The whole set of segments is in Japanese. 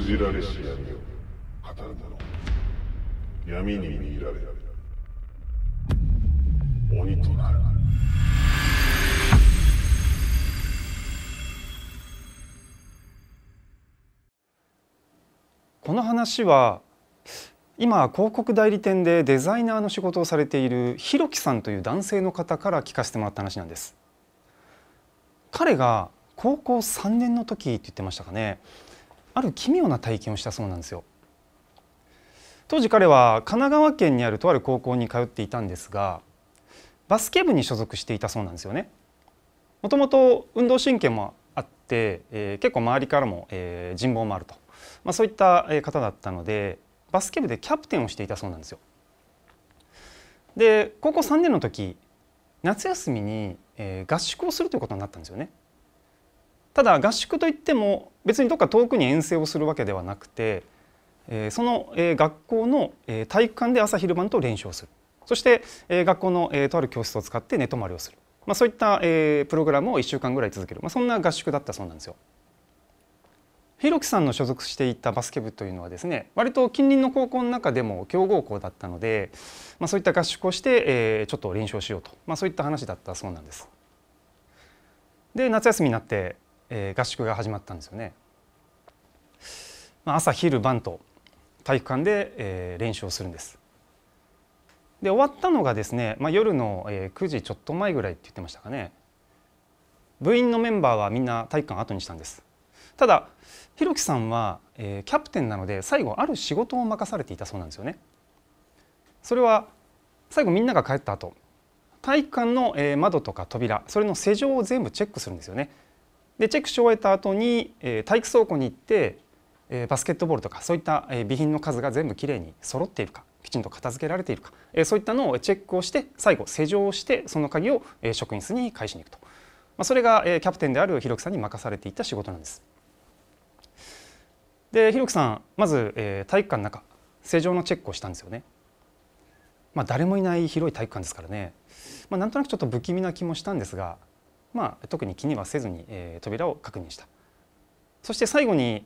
封じられし闇を語る者闇に見入られ鬼となるこの話は今広告代理店でデザイナーの仕事をされているひろきさんという男性の方から聞かせてもらった話なんです彼が高校3年の時って言ってましたかねある奇妙な体験をしたそうなんですよ当時彼は神奈川県にあるとある高校に通っていたんですがバスケ部に所属していたそうなんですよねもともと運動神経もあって、えー、結構周りからも、えー、人望もあると、まあ、そういった方だったのでバスケ部でキャプテンをしていたそうなんですよで高校3年の時夏休みに、えー、合宿をするということになったんですよねただ合宿といっても別にどっか遠くに遠征をするわけではなくて、えー、その、えー、学校の、えー、体育館で朝昼晩と練習をするそして、えー、学校の、えー、とある教室を使って寝泊まりをする、まあ、そういった、えー、プログラムを1週間ぐらい続ける、まあ、そんな合宿だったそうなんですよ。弘樹さんの所属していたバスケ部というのはですね割と近隣の高校の中でも強豪校だったので、まあ、そういった合宿をして、えー、ちょっと練習をしようと、まあ、そういった話だったそうなんです。で夏休みになってえー、合宿が始まったんですよね。まあ、朝昼晩と体育館で、えー、練習をするんです。で終わったのがですね、まあ、夜の、えー、9時ちょっと前ぐらいって言ってましたかね部員のメンバーはみんな体育館後にしたんですただひろきさんは、えー、キャプテンなので最後ある仕事を任されていたそうなんですよねそれは最後みんなが帰った後体育館の、えー、窓とか扉それの施錠を全部チェックするんですよねでチェックし終えた後に、えー、体育倉庫に行って、えー、バスケットボールとかそういった、えー、備品の数が全部きれいに揃っているかきちんと片付けられているか、えー、そういったのをチェックをして最後施錠をしてその鍵を、えー、職員室に返しに行くと、まあ、それが、えー、キャプテンである広木さんに任されていた仕事なんです。で広木さんまず、えー、体育館の中施錠のチェックをしたんですよね。まあ、誰もいない広い体育館ですからね、まあ、なんとなくちょっと不気味な気もしたんですが、まあ、特に気にはせずに、えー、扉を確認したそして最後に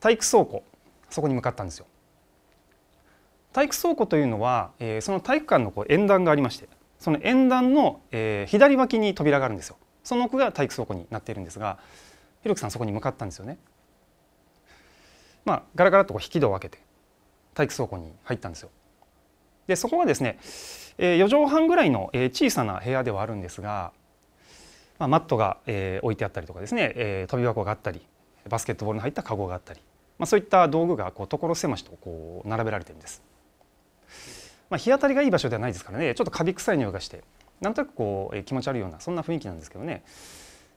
体育倉庫そこに向かったんですよ体育倉庫というのは、えー、その体育館のこう縁談がありましてその縁談の、えー、左脇に扉があるんですよその奥が体育倉庫になっているんですがひろきさんそこに向かったんですよねまあガラガラとこう引き戸を開けて体育倉庫に入ったんですよでそこはですね、えー、4畳半ぐらいの、え小さな部屋ではあるんですがまあ、マットが、えー、置いてあったりとかですね、えー、飛び箱があったりバスケットボールの入った籠があったり、まあ、そういった道具がこう所狭しとこう並べられてるんです、まあ、日当たりがいい場所ではないですからねちょっとカビ臭い匂いがしてなんとなくこう、えー、気持ち悪いようなそんな雰囲気なんですけどね、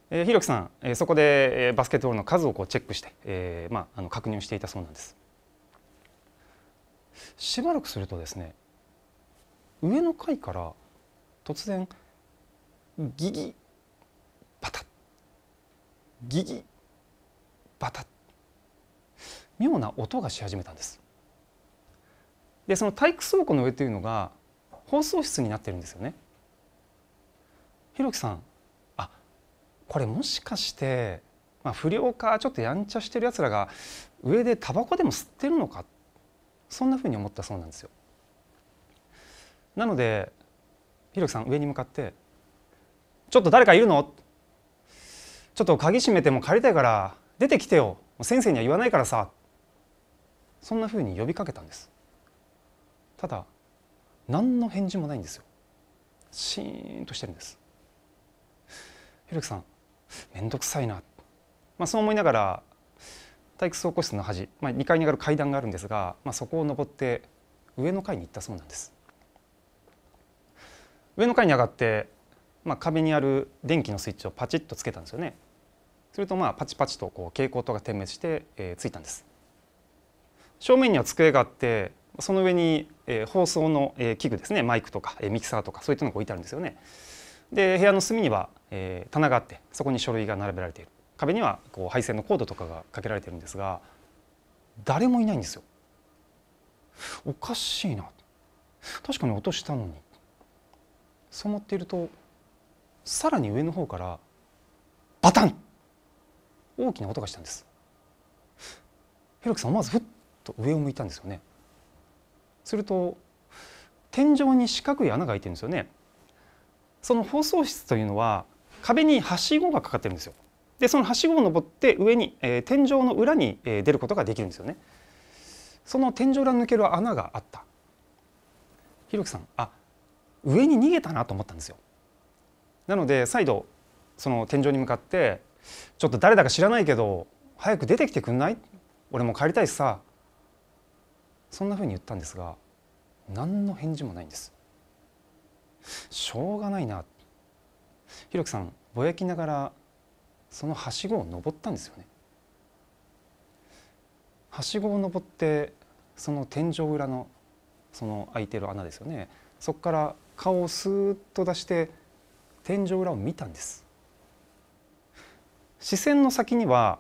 えー、ひろきさん、えー、そこで、えー、バスケットボールの数をこうチェックして、えーまあ、あの確認をしていたそうなんですしばらくするとですね上の階から突然ギギギギバタ妙な音がし始めたんですでその体育倉庫の上というのが放送室になってるんですよねひろきさんあこれもしかして、まあ、不良かちょっとやんちゃしてるやつらが上でタバコでも吸ってるのかそんなふうに思ったそうなんですよなのでひろきさん上に向かって「ちょっと誰かいるの?」ちょっと鍵閉めても借りたいから出てきてよ先生には言わないからさそんなふうに呼びかけたんですただ何の返事もないんですよシーンとしてるんですひろきさん面倒くさいな、まあ、そう思いながら体育倉庫室の端、まあ、2階に上がる階段があるんですが、まあ、そこを上って上の階に行ったそうなんです上の階に上がって、まあ、壁にある電気のスイッチをパチッとつけたんですよねするとまあパチパチとこう蛍光灯が点滅して、えー、ついたんです正面には机があってその上に、えー、放送の、えー、器具ですねマイクとか、えー、ミキサーとかそういったのが置いてあるんですよねで部屋の隅には、えー、棚があってそこに書類が並べられている壁にはこう配線のコードとかがかけられてるんですが誰もいないんですよおかしいな確かに落としたのにそう思っているとさらに上の方からバタン大きな音がしたんですヘロクさん思わずふっと上を向いたんですよねすると天井に四角い穴が開いてるんですよねその放送室というのは壁にはしごがかかってるんですよでそのはしごを登って上に、えー、天井の裏に、えー、出ることができるんですよねその天井裏抜ける穴があったひろきさんあ上に逃げたなと思ったんですよなので再度その天井に向かってちょっと誰だか知らないけど早く出てきてくんない俺も帰りたいしさそんなふうに言ったんですが何の返事もないんですしょうがないなひろきさんぼやきながらそのはしごを登ったんですよねはしごを登ってその天井裏のその空いてる穴ですよねそこから顔をスーッと出して天井裏を見たんです視線の先には、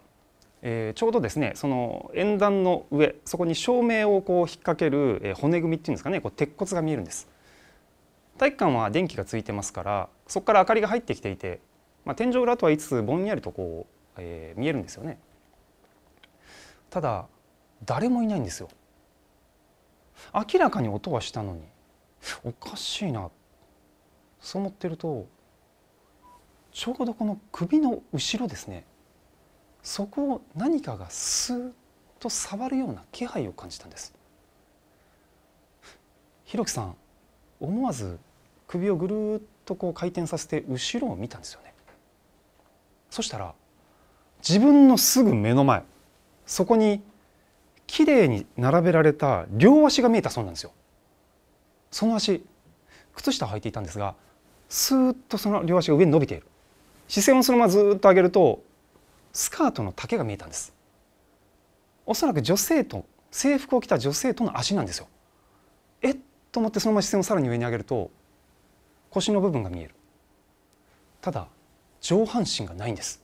えー、ちょうどですねその演壇の上そこに照明をこう引っ掛ける、えー、骨組みっていうんですかねこう鉄骨が見えるんです体育館は電気がついてますからそこから明かりが入ってきていて、まあ、天井裏とはいつつぼんやりとこう、えー、見えるんですよねただ誰もいないんですよ明らかに音はしたのにおかしいなそう思ってるとちょうどこの首の後ろですねそこを何かがスーッと触るような気配を感じたんですひろきさん思わず首をぐるっとこう回転させて後ろを見たんですよねそしたら自分のすぐ目の前そこにきれいに並べられた両足が見えたそうなんですよその足靴下を履いていたんですがスーッとその両足が上に伸びている視線をそのままずっと上げるとスカートの丈が見えたんですおそらく女性と制服を着た女性との足なんですよえっと思ってそのまま視線をさらに上に上げると腰の部分が見えるただ上半身がないんです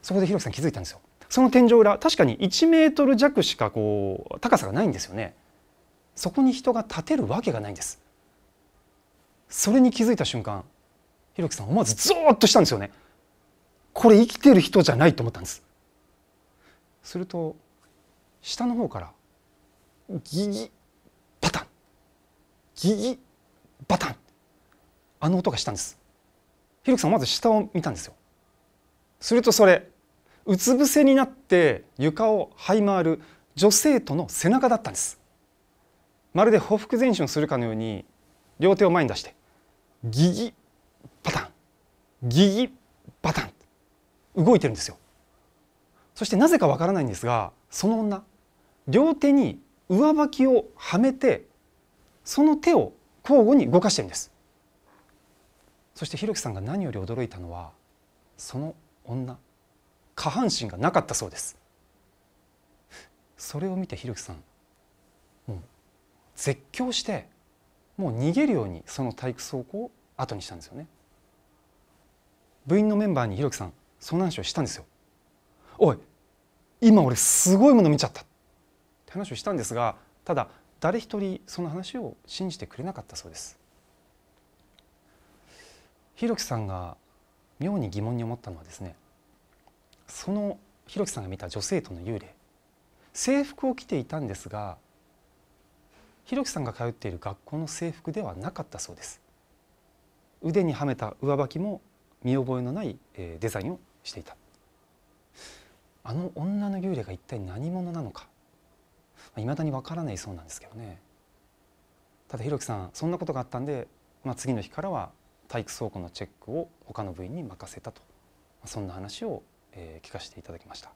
そこで広瀬さん気づいたんですよその天井裏確かに1メートル弱しかこう高さがないんですよねそこに人が立てるわけがないんですそれに気づいた瞬間ひろきさん思わずゾーッとしたんですよねこれ生きてる人じゃないと思ったんですすると下の方からギギパタンギギパタンあの音がしたんですひろきさんまず下を見たんですよするとそれうつ伏せになって床を這い回る女生徒の背中だったんですまるで匍匐前進するかのように両手を前に出してギギギギバタン動いてるんですよそしてなぜかわからないんですがその女両手に上履きをはめてその手を交互に動かしてるんですそしてひろきさんが何より驚いたのはその女下半身がなかったそうですそれを見てひろきさんもう絶叫してもう逃げるようにその体育倉庫を後にしたんですよね部員のメンバーにひろきさんその話をしたんですよおい今俺すごいもの見ちゃったって話をしたんですがただ誰一人その話を信じてくれなかったそうですひろきさんが妙に疑問に思ったのはですねそのひろきさんが見た女性との幽霊制服を着ていたんですがひろきさんが通っている学校の制服ではなかったそうです腕にはめた上履きも見覚えのない、えデザインをしていたあの女の幽霊が一体何者なのかいまあ、だにわからないそうなんですけどねただひろきさんそんなことがあったんで、まあ、次の日からは体育倉庫のチェックを他の部員に任せたと、まあ、そんな話を、えー、聞かせていただきました。